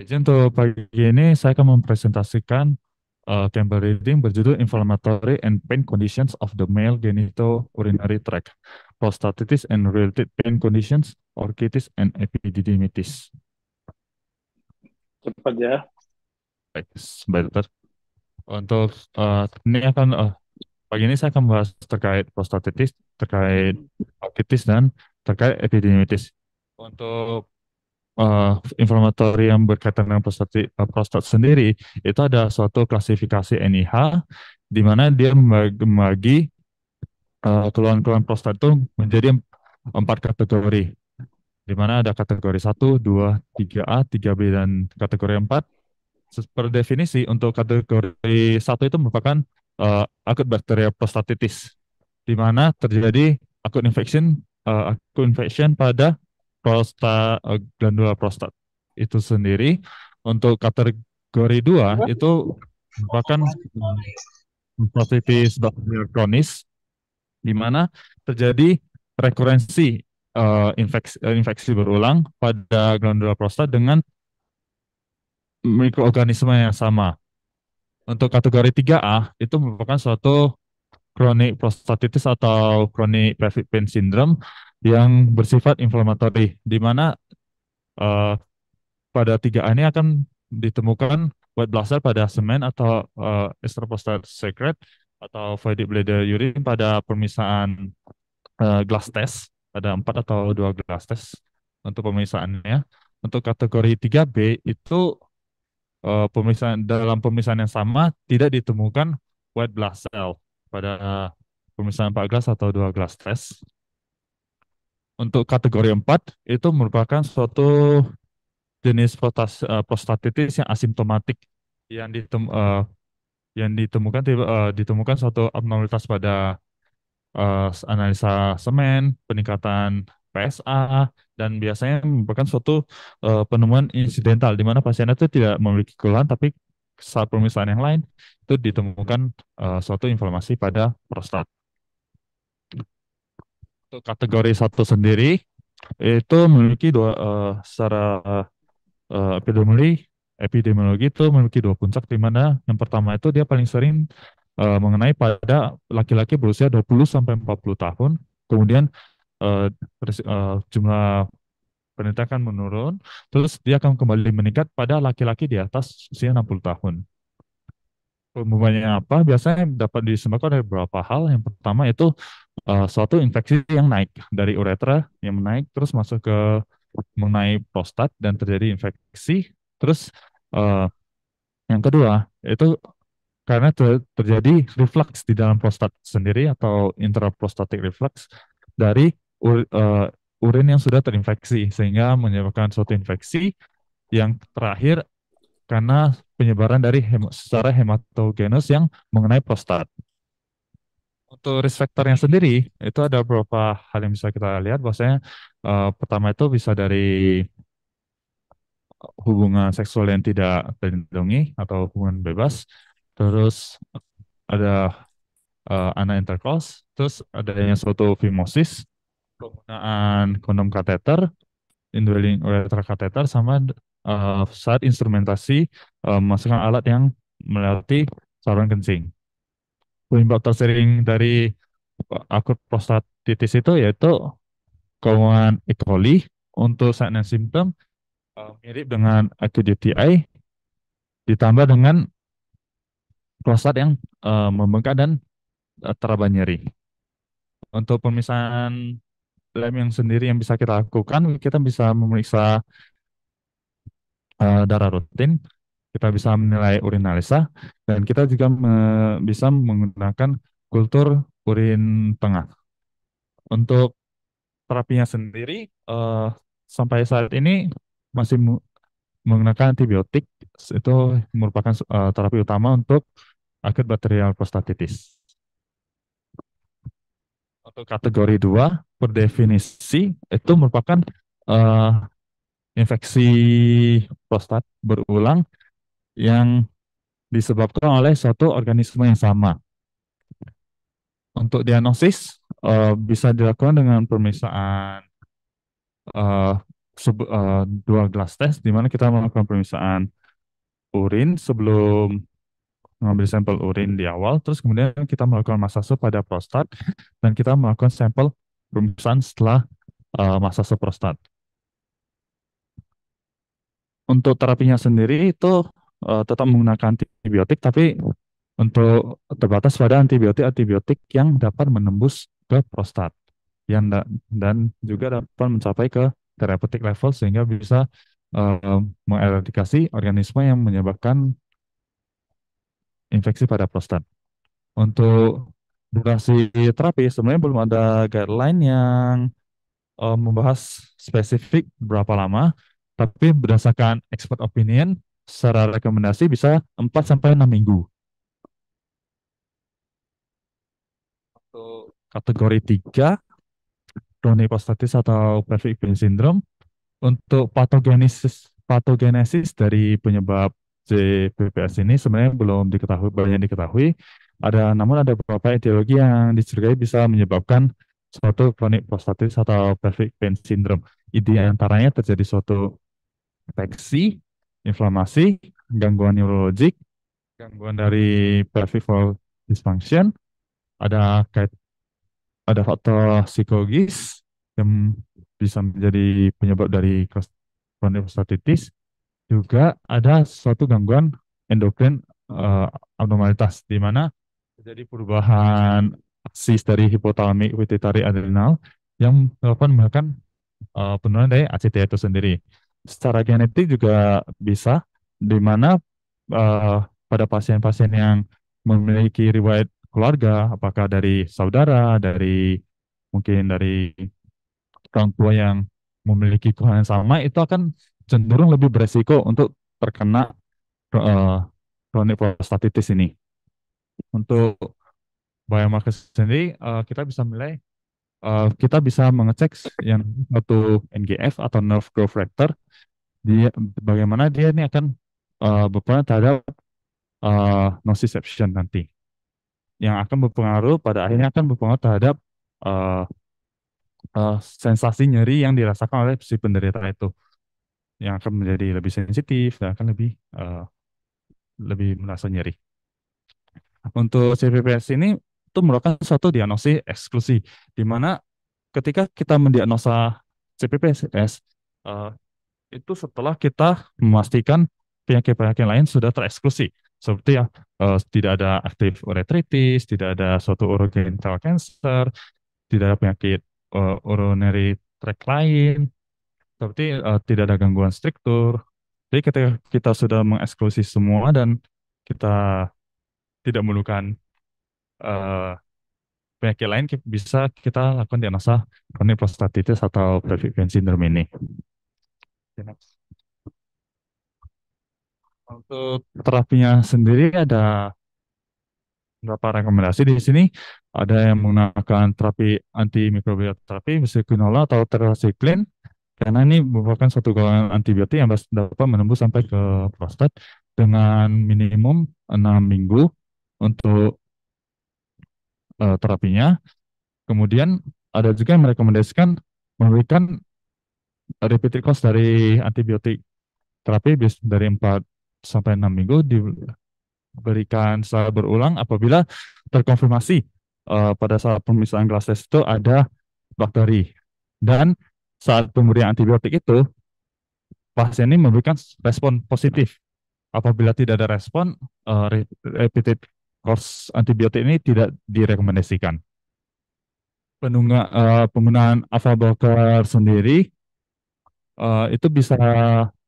Jadi untuk pagi ini saya akan mempresentasikan uh, eh, Campbell reading berjudul Inflammatory and Pain Conditions of the Male Genito Urinary Tract, Prostatitis and Related Pain Conditions, Orchitis and Epididymitis. Cepat ya. Baik, baik dokter. Untuk uh, ini akan uh, pagi ini saya akan membahas terkait prostatitis, terkait orchitis dan terkait epididymitis. Untuk uh, eh, inflammatory yang berkaitan dengan prostat, uh, prostat sendiri itu ada suatu klasifikasi NIH di mana dia membagi uh, keluhan-keluhan prostat itu menjadi empat kategori di mana ada kategori 1, 2, 3A, 3B, dan kategori 4. Per definisi, untuk kategori 1 itu merupakan uh, akut bakteria prostatitis, di mana terjadi akut infection, uh, akut infection pada prosta eh, glandula prostat itu sendiri untuk kategori 2 itu merupakan prostatitis bakteri kronis di mana terjadi rekurensi uh, infeksi, eh, infeksi berulang pada glandula prostat dengan mikroorganisme yang sama. Untuk kategori 3A itu merupakan suatu kronik prostatitis atau kronik pelvic pain syndrome yang bersifat inflamatori, di mana uh, pada tiga a ini akan ditemukan white blood cell pada semen atau uh, secret atau voided bladder urine pada pemeriksaan uh, eh, glass test pada empat atau dua glass test untuk pemeriksaannya. Untuk kategori 3B itu uh, pemeriksaan dalam pemeriksaan yang sama tidak ditemukan white blood cell pada pemeriksaan 4 gelas atau 2 gelas tes. Untuk kategori 4 itu merupakan suatu jenis prostat, uh, eh, prostatitis yang asimptomatik yang ditem, uh, yang ditemukan uh, ditemukan suatu abnormalitas pada uh, analisa semen, peningkatan PSA dan biasanya merupakan suatu uh, penemuan insidental di mana pasien itu tidak memiliki keluhan tapi saat pemeriksaan yang lain itu ditemukan uh, suatu informasi pada prostat. Untuk kategori satu sendiri itu memiliki dua uh, secara uh, epidemiologi epidemiologi itu memiliki dua puncak di mana yang pertama itu dia paling sering uh, mengenai pada laki-laki berusia 20 sampai 40 tahun. Kemudian uh, uh, jumlah wanita akan menurun, terus dia akan kembali meningkat pada laki-laki di atas usia 60 tahun. Pengumumannya apa? Biasanya dapat disebabkan dari beberapa hal. Yang pertama itu uh, suatu infeksi yang naik dari uretra yang menaik terus masuk ke mengenai prostat dan terjadi infeksi. Terus uh, yang kedua itu karena ter terjadi reflux di dalam prostat sendiri atau intraprostatic reflux dari uh, urin yang sudah terinfeksi sehingga menyebabkan suatu infeksi yang terakhir karena penyebaran dari hem secara hematogenus yang mengenai prostat. Untuk risk factor yang sendiri, itu ada beberapa hal yang bisa kita lihat. Bahwasanya uh, pertama itu bisa dari hubungan seksual yang tidak terlindungi atau hubungan bebas. Terus ada uh, anak intercourse, terus adanya suatu fimosis, penggunaan kondom kateter, indwelling ureter kateter, sama uh, saat instrumentasi uh, memasukkan alat yang melewati saluran kencing. Penyebab tersering dari eh, akut prostatitis itu yaitu kewangan E. coli untuk sign and symptom uh, mirip dengan akut UTI ditambah dengan prostat yang uh, membengkak dan uh, teraba nyeri. Untuk pemisahan lem yang sendiri yang bisa kita lakukan, kita bisa memeriksa uh, darah rutin, kita bisa menilai urinalisa, dan kita juga me bisa menggunakan kultur urin tengah. Untuk terapinya sendiri, uh, sampai saat ini masih menggunakan antibiotik, itu merupakan uh, terapi utama untuk akut bakterial prostatitis atau kategori 2 per definisi itu merupakan uh, infeksi prostat berulang yang disebabkan oleh suatu organisme yang sama. Untuk diagnosis uh, bisa dilakukan dengan pemeriksaan uh, uh, dua gelas tes, di mana kita melakukan pemeriksaan urin sebelum mengambil sampel urin di awal, terus kemudian kita melakukan masase pada prostat, dan kita melakukan sampel rumusan setelah uh, eh, masase prostat. Untuk terapinya sendiri itu uh, tetap menggunakan antibiotik, tapi untuk terbatas pada antibiotik-antibiotik yang dapat menembus ke prostat yang da dan juga dapat mencapai ke therapeutic level sehingga bisa uh, eh, mengeradikasi organisme yang menyebabkan infeksi pada prostat. Untuk durasi terapi sebenarnya belum ada guideline yang uh, membahas spesifik berapa lama, tapi berdasarkan expert opinion secara rekomendasi bisa 4 sampai 6 minggu. Untuk kategori 3 prostatis atau pelvic pain syndrome untuk patogenesis patogenesis dari penyebab JPPS ini sebenarnya belum diketahui banyak diketahui. Ada namun ada beberapa ideologi yang dicurigai bisa menyebabkan suatu kronik prostatitis atau pelvic pain syndrome. Ide antaranya terjadi suatu infeksi, inflamasi, gangguan neurologik, gangguan dari pelvic floor dysfunction, ada kait ada faktor psikologis yang bisa menjadi penyebab dari kronik prostatitis, juga ada suatu gangguan endokrin uh, abnormalitas di mana terjadi perubahan aksis dari hipotalamik pituitari adrenal yang melakukan bahkan uh, eh, penurunan dari ACTH itu sendiri. Secara genetik juga bisa di mana uh, pada pasien-pasien yang memiliki riwayat keluarga, apakah dari saudara, dari mungkin dari orang tua yang memiliki keluhan yang sama, itu akan cenderung lebih beresiko untuk terkena uh, prostatitis ini. Untuk biomarker sendiri uh, kita bisa mulai uh, eh, kita bisa mengecek yang satu NGF atau nerve growth factor dia bagaimana dia ini akan uh, berpengaruh terhadap uh, nociception nanti yang akan berpengaruh pada akhirnya akan berpengaruh terhadap uh, uh, sensasi nyeri yang dirasakan oleh si penderita itu yang akan menjadi lebih sensitif dan akan lebih uh, lebih merasa nyeri. Untuk CPPS ini itu merupakan suatu diagnosis eksklusi di mana ketika kita mendiagnosa CPPS uh, eh, itu setelah kita memastikan penyakit-penyakit lain sudah tereksklusi seperti ya uh, tidak ada aktif uretritis, tidak ada suatu urogenital cancer, tidak ada penyakit uh, urinary tract lain, tapi uh, tidak ada gangguan struktur. Jadi ketika kita sudah mengeksklusi semua dan kita tidak memerlukan uh, penyakit lain bisa kita lakukan diagnosa kronik prostatitis atau prefibrin sindrom ini. Untuk terapinya sendiri ada beberapa rekomendasi di sini. Ada yang menggunakan terapi antimikrobial terapi, misalnya atau terasiklin, karena ini merupakan satu golongan antibiotik yang dapat menembus sampai ke prostat dengan minimum enam minggu untuk uh, terapinya. Kemudian ada juga yang merekomendasikan memberikan repeated course dari antibiotik terapi dari 4 sampai 6 minggu diberikan secara berulang apabila terkonfirmasi uh, pada saat pemeriksaan glasses itu ada bakteri dan saat pemberian antibiotik itu pasien ini memberikan respon positif. Apabila tidak ada respon, uh, repeated course antibiotik ini tidak direkomendasikan. Penunga, uh, penggunaan blocker sendiri uh, itu bisa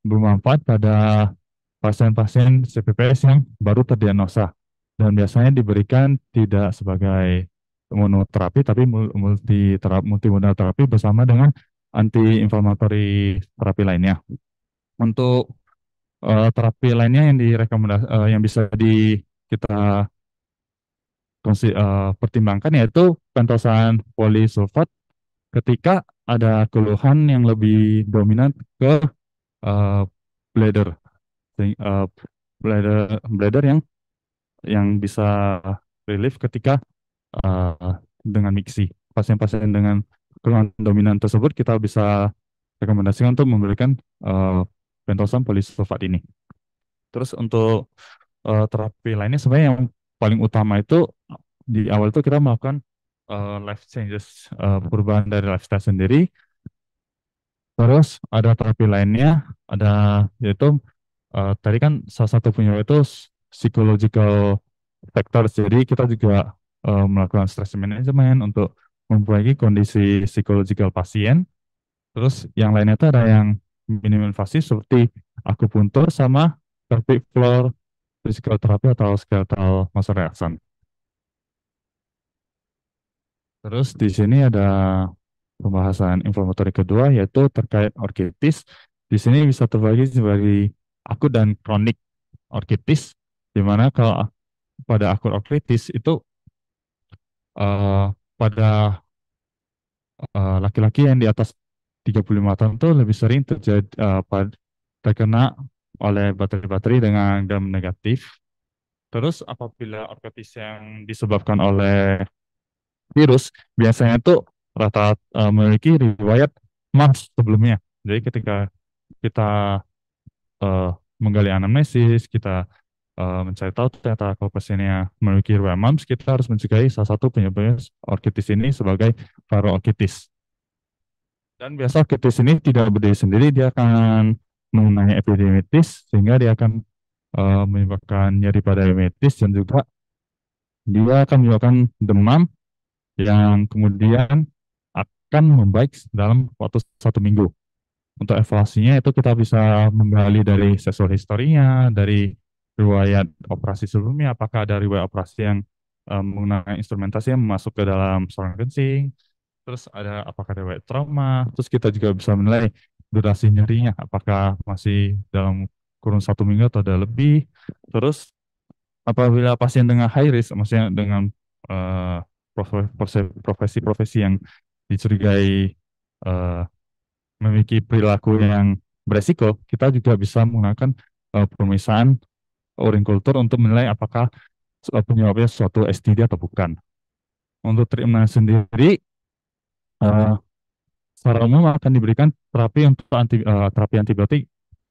bermanfaat pada pasien-pasien CPPS yang baru terdiagnosa dan biasanya diberikan tidak sebagai monoterapi tapi multi multimodal terapi bersama dengan anti-inflammatory terapi lainnya. Untuk uh, terapi lainnya yang direkomendasi uh, eh, yang bisa di kita uh, pertimbangkan yaitu pentosan polisulfat ketika ada keluhan yang lebih dominan ke uh, bladder uh, bladder bladder yang yang bisa relief ketika uh, dengan mixi pasien-pasien dengan keluhan dominan tersebut kita bisa rekomendasikan untuk memberikan uh, pentosan polisulfat ini. Terus untuk uh, terapi lainnya sebenarnya yang paling utama itu di awal itu kita melakukan uh, life changes uh, perubahan dari lifestyle sendiri. Terus ada terapi lainnya ada yaitu uh, tadi kan salah satu punya itu psychological factors. Jadi kita juga uh, melakukan stress management untuk memperbaiki kondisi psikologikal pasien. Terus yang lainnya itu ada yang minimal invasi seperti akupuntur sama pelvic floor physical therapy atau skeletal muscle reaction. Terus di sini ada pembahasan inflamatory kedua yaitu terkait orkitis. Di sini bisa terbagi sebagai akut dan kronik orkitis, di mana kalau pada akut orkitis itu uh, pada eh, laki-laki uh, yang di atas 35 tahun itu lebih sering terjadi uh, eh, pada, terkena oleh bateri-bateri dengan gram negatif. Terus apabila orkotis yang disebabkan oleh virus biasanya itu rata-rata uh, eh, memiliki riwayat mas sebelumnya. Jadi ketika kita uh, menggali anamnesis, kita Eh, mencari tahu ternyata Colchicininya memiliki mumps, kita harus mencegahi salah satu penyebabnya orkitis ini sebagai varroorchitis. Dan biasa orkitis ini tidak berdiri sendiri, dia akan mengenai epidemitis sehingga dia akan uh, menyebabkan nyeri pada epidemitis dan juga dia akan menyebabkan demam yang kemudian akan membaik dalam waktu satu minggu. Untuk evaluasinya itu kita bisa menggali dari seksual historinya, dari riwayat operasi sebelumnya, apakah ada riwayat operasi yang um, eh, menggunakan instrumentasi yang masuk ke dalam saluran kencing, terus ada apakah riwayat trauma, terus kita juga bisa menilai durasi nyerinya, apakah masih dalam kurun satu minggu atau ada lebih, terus apabila pasien dengan high risk, maksudnya dengan eh, profesi profesi-profesi yang dicurigai uh, memiliki perilaku yang beresiko, kita juga bisa menggunakan uh, pemeriksaan Kultur untuk menilai apakah eh, penyebabnya suatu STD atau bukan. Untuk treatment sendiri, uh, eh, secara umum akan diberikan terapi untuk anti, uh, terapi antibiotik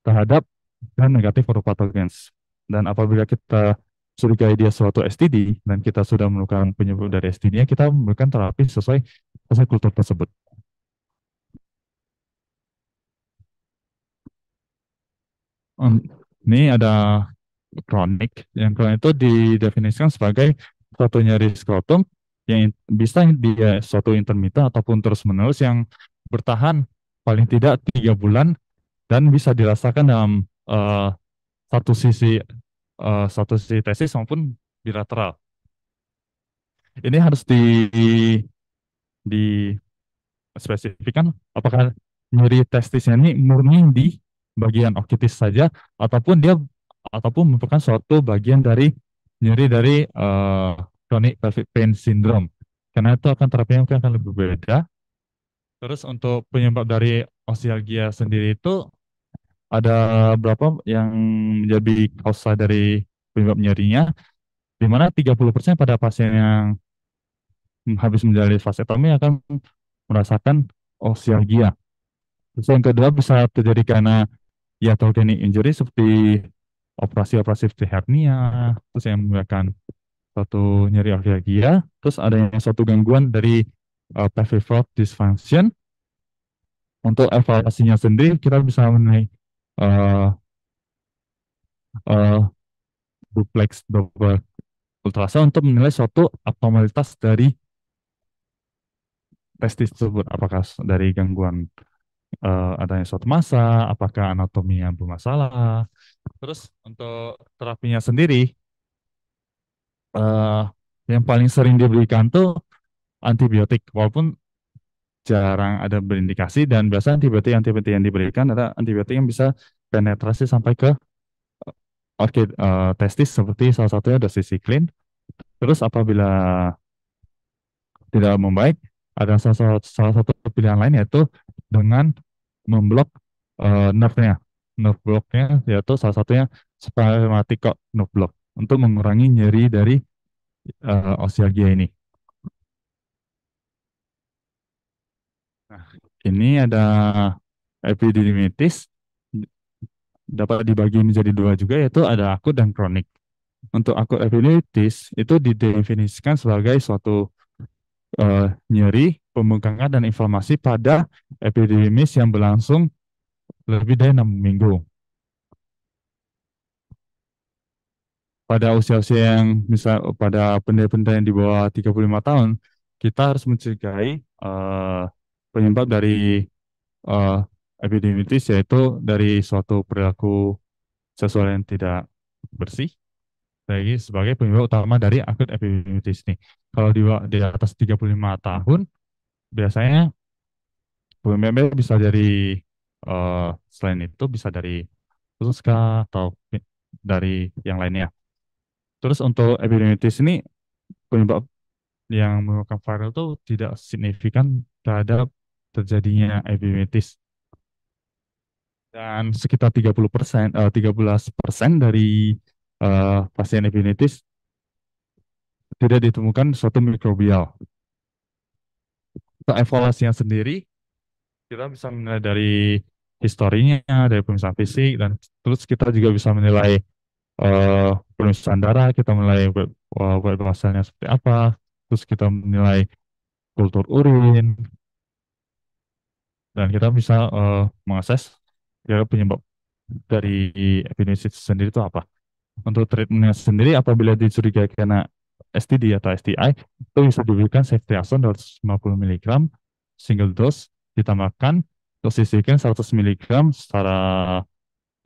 terhadap dan negatif berupa patogens. Dan apabila kita curigai dia suatu STD dan kita sudah menemukan penyebab dari STD-nya, kita memberikan terapi sesuai sesuai kultur tersebut. ini ada kronik yang kronik itu didefinisikan sebagai suatu nyeri skrotum yang bisa dia suatu intermittent ataupun terus menerus yang bertahan paling tidak tiga bulan dan bisa dirasakan dalam uh, satu sisi uh, satu sisi tesis maupun bilateral. Ini harus di di spesifikkan apakah nyeri testisnya ini murni di bagian okitis saja ataupun dia ataupun merupakan suatu bagian dari nyeri dari uh, chronic pelvic pain syndrome. Karena itu akan terapinya mungkin akan lebih berbeda. Terus untuk penyebab dari ostealgia sendiri itu ada berapa yang menjadi kausa dari penyebab nyerinya? Di mana 30% pada pasien yang habis menjalani vasektomi akan merasakan ostealgia. Terus yang kedua bisa terjadi karena iatrogenic injury seperti operasi-operasi hernia, terus yang menggunakan satu nyeri orgagia, terus ada yang suatu gangguan dari uh, eh, floor dysfunction. Untuk evaluasinya sendiri kita bisa menaik uh, eh, uh, eh, duplex double ultrasound untuk menilai suatu abnormalitas dari testis tersebut, apakah dari gangguan uh, adanya suatu masa, apakah anatomi yang bermasalah, Terus untuk terapinya sendiri, uh, yang paling sering diberikan tuh antibiotik, walaupun jarang ada berindikasi dan biasanya antibiotik antibiotik yang diberikan adalah antibiotik yang bisa penetrasi sampai ke eh, orkid uh, testis seperti salah satunya ada sisiklin. Terus apabila tidak membaik, ada salah, salah satu pilihan lain yaitu dengan memblok uh, nerve-nya nerve yaitu salah satunya spasmatic nerve block untuk mengurangi nyeri dari uh, ini. Nah, ini ada epididimitis dapat dibagi menjadi dua juga yaitu ada akut dan kronik. Untuk akut epididimitis itu didefinisikan sebagai suatu uh, nyeri, pembengkakan dan inflamasi pada epididymis yang berlangsung lebih dari enam minggu. Pada usia-usia yang misal pada pendek-pendek yang di bawah 35 tahun, kita harus mencegah eh, uh, penyebab dari uh, epidemitis yaitu dari suatu perilaku seksual yang tidak bersih lagi sebagai penyebab utama dari akut epidemitis ini. Kalau di, di atas 35 tahun, biasanya pemimpin bisa dari uh, selain itu bisa dari Ruska atau dari yang lainnya. Terus untuk epidemiologis ini penyebab yang menyebabkan viral itu tidak signifikan terhadap terjadinya epidemiologis. Dan sekitar 30 persen, uh, eh, 13 persen dari uh, pasien epidemiologis tidak ditemukan suatu mikrobial. Untuk evaluasinya sendiri, kita bisa menilai dari historinya, dari pemeriksaan fisik, dan terus kita juga bisa menilai uh, eh, pemeriksaan darah, kita menilai berat eh, masalahnya seperti apa, terus kita menilai kultur urin, dan kita bisa uh, mengakses ya, penyebab dari epidemiologi sendiri itu apa. Untuk treatmentnya sendiri, apabila dicurigai karena STD atau STI, itu bisa diberikan safety action 250 mg single dose ditambahkan dosiskan 100 mg secara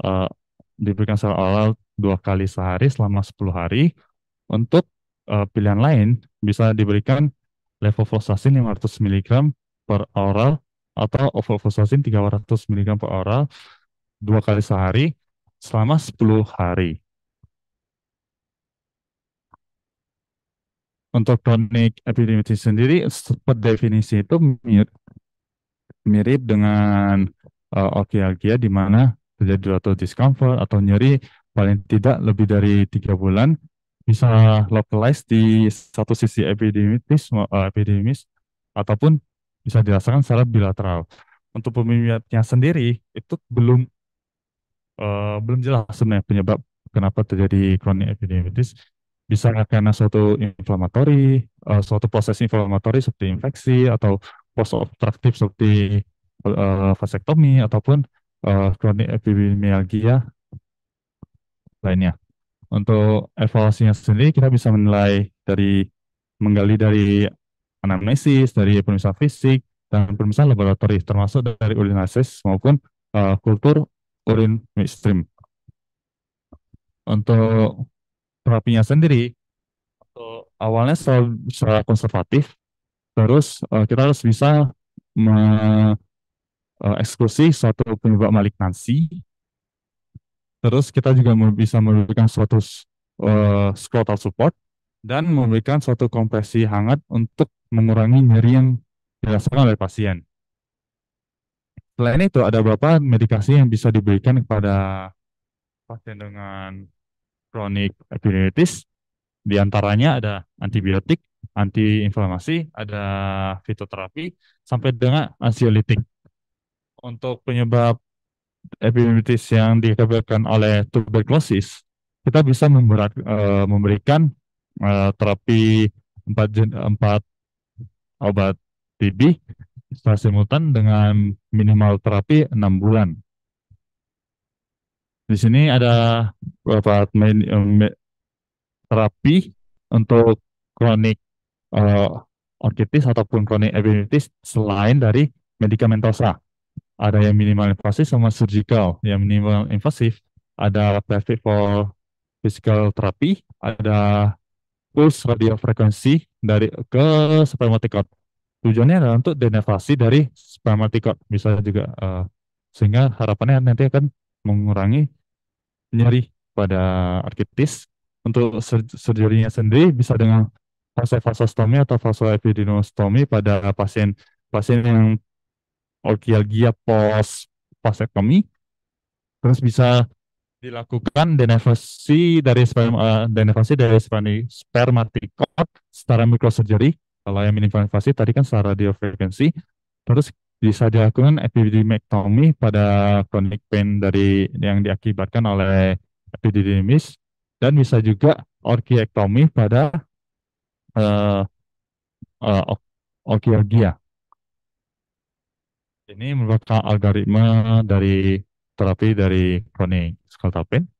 uh, diberikan secara oral dua kali sehari selama 10 hari. Untuk uh, pilihan lain bisa diberikan levofloxacin 500 mg per oral atau ofloxacin 300 mg per oral dua kali sehari selama 10 hari. Untuk chronic epidemiologi sendiri, per definisi itu mirip dengan uh, eh, okiagia di mana terjadi suatu discomfort atau nyeri paling tidak lebih dari tiga bulan bisa localized di satu sisi epidemis uh, eh, epidemis ataupun bisa dirasakan secara bilateral. Untuk peminatnya sendiri itu belum uh, belum jelas sebenarnya penyebab kenapa terjadi kronik epidemiitis bisa karena suatu inflamatori, uh, suatu proses inflamatori seperti infeksi atau post obstruktif seperti uh, eh, vasektomi ataupun uh, eh, kronik epimyalgia lainnya. Untuk evaluasinya sendiri kita bisa menilai dari menggali dari anamnesis, dari pemeriksaan fisik dan pemeriksaan laboratorium termasuk dari urinasis maupun uh, kultur urin midstream. Untuk terapinya sendiri, awalnya secara konservatif terus uh, kita harus bisa mengeksekusi eh, uh, suatu penyebab malignansi terus kita juga bisa memberikan suatu uh, scrotal support dan memberikan suatu kompresi hangat untuk mengurangi nyeri yang dirasakan oleh pasien. Selain itu, ada beberapa medikasi yang bisa diberikan kepada pasien dengan kronik epidemitis. Di antaranya ada antibiotik, antiinflamasi, ada fitoterapi, sampai dengan ansiolitik. Untuk penyebab epidemitis yang dikabarkan oleh tuberkulosis, kita bisa memberat, uh, eh, memberikan uh, terapi empat empat obat TB secara simultan dengan minimal terapi enam bulan. Di sini ada beberapa eh, terapi untuk kronik uh, orkitis ataupun chronic epidemitis selain dari medikamentosa. Ada yang minimal invasif sama surgical. Yang minimal invasif ada plastic for physical therapy, ada pulse frekuensi dari ke spermatic cord Tujuannya adalah untuk denervasi dari spermatikot, bisa juga uh, sehingga harapannya nanti akan mengurangi nyeri pada arkitis. Untuk surgery sendiri bisa dengan fase vasostomi atau fase vasoepidinostomi pada pasien pasien yang orkialgia post vasectomy terus bisa dilakukan denervasi dari sperma uh, eh, dari spermatikot secara mikrosurgery kalau yang minimal invasi tadi kan secara radiofrekuensi terus bisa dilakukan epididymectomy pada chronic pain dari yang diakibatkan oleh epididymis dan bisa juga orchiectomy pada uh, eh, uh, eh, Georgia. Ini merupakan algoritma dari terapi dari kronik skaltapin.